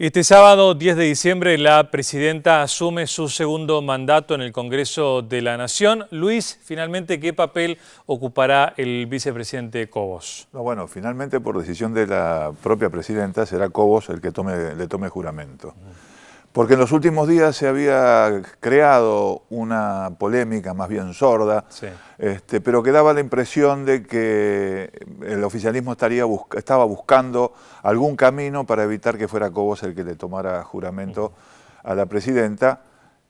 Este sábado 10 de diciembre la presidenta asume su segundo mandato en el Congreso de la Nación. Luis, finalmente, ¿qué papel ocupará el vicepresidente Cobos? No, bueno, finalmente por decisión de la propia presidenta será Cobos el que tome, le tome juramento. Mm. Porque en los últimos días se había creado una polémica más bien sorda, este, pero que daba la impresión de que el oficialismo estaría estaba buscando algún camino para evitar que fuera Cobos el que le tomara juramento a la presidenta.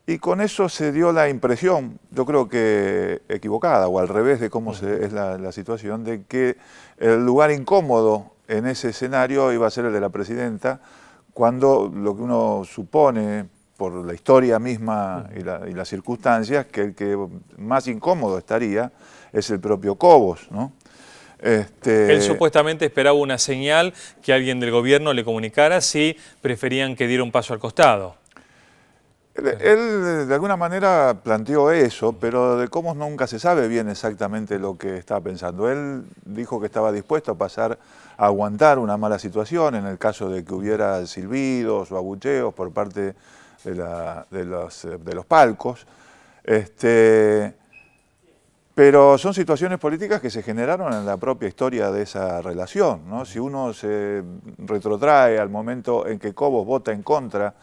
Y con eso se dio la impresión, yo creo que equivocada o al revés de cómo es la, situación, de que el lugar incómodo en ese escenario iba a ser el de la presidenta, cuando lo que uno supone por la historia misma mm. y, las circunstancias, que el que más incómodo estaría es el propio Cobos, ¿no? Este, Él supuestamente esperaba una señal que alguien del gobierno le comunicara si preferían que diera un paso al costado. Eh, él eh, de alguna manera planteó eso, pero de Cobos nunca se sabe bien exactamente lo que estaba pensando. Él dijo que estaba dispuesto a pasar a aguantar una mala situación en el caso de que hubiera silbidos o abucheos por parte eh, de, los, palcos. Este, pero son situaciones políticas que se generaron en la propia historia de esa relación. ¿no? Si uno se retrotrae al momento en que Cobos vota en contra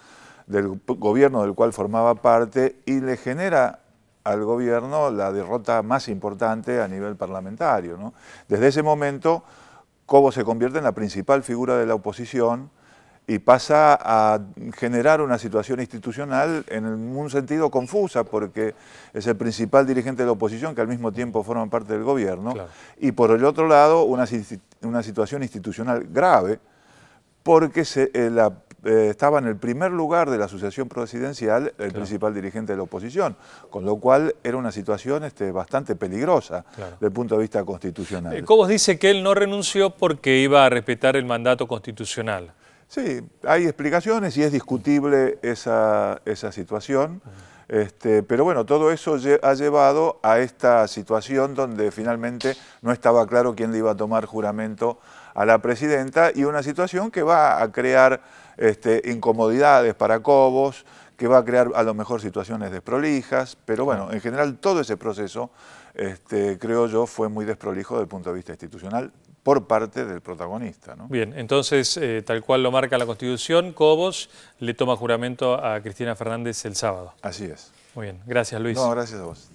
del gobierno del cual formaba parte y le genera al gobierno la derrota más importante a nivel parlamentario. Desde ese momento, Cobo se convierte en la principal figura de la oposición y pasa a generar una situación institucional en un sentido confusa, porque es el principal dirigente de la oposición que al mismo tiempo forma parte del gobierno, y por el otro lado una, situación institucional grave, porque se, eh, la eh, estaba en el primer lugar de la asociación presidencial el principal dirigente de la oposición, con lo cual era una situación este, bastante peligrosa desde el punto de vista constitucional. Eh, Cobos dice que él no renunció porque iba a respetar el mandato constitucional. Sí, hay explicaciones y es discutible esa, situación. Este, pero bueno, todo eso ha llevado a esta situación donde finalmente no estaba claro quién le iba a tomar juramento a la presidenta y una situación que va a crear este, incomodidades para Cobos, que va a crear a lo mejor situaciones desprolijas, pero bueno, en general todo ese proceso, este, creo yo, fue muy desprolijo desde el punto de vista institucional por parte del protagonista. ¿no? Bien, entonces, eh, tal cual lo marca la Constitución, Cobos le toma juramento a Cristina Fernández el sábado. Así es. Muy bien, gracias Luis. No, gracias a vos.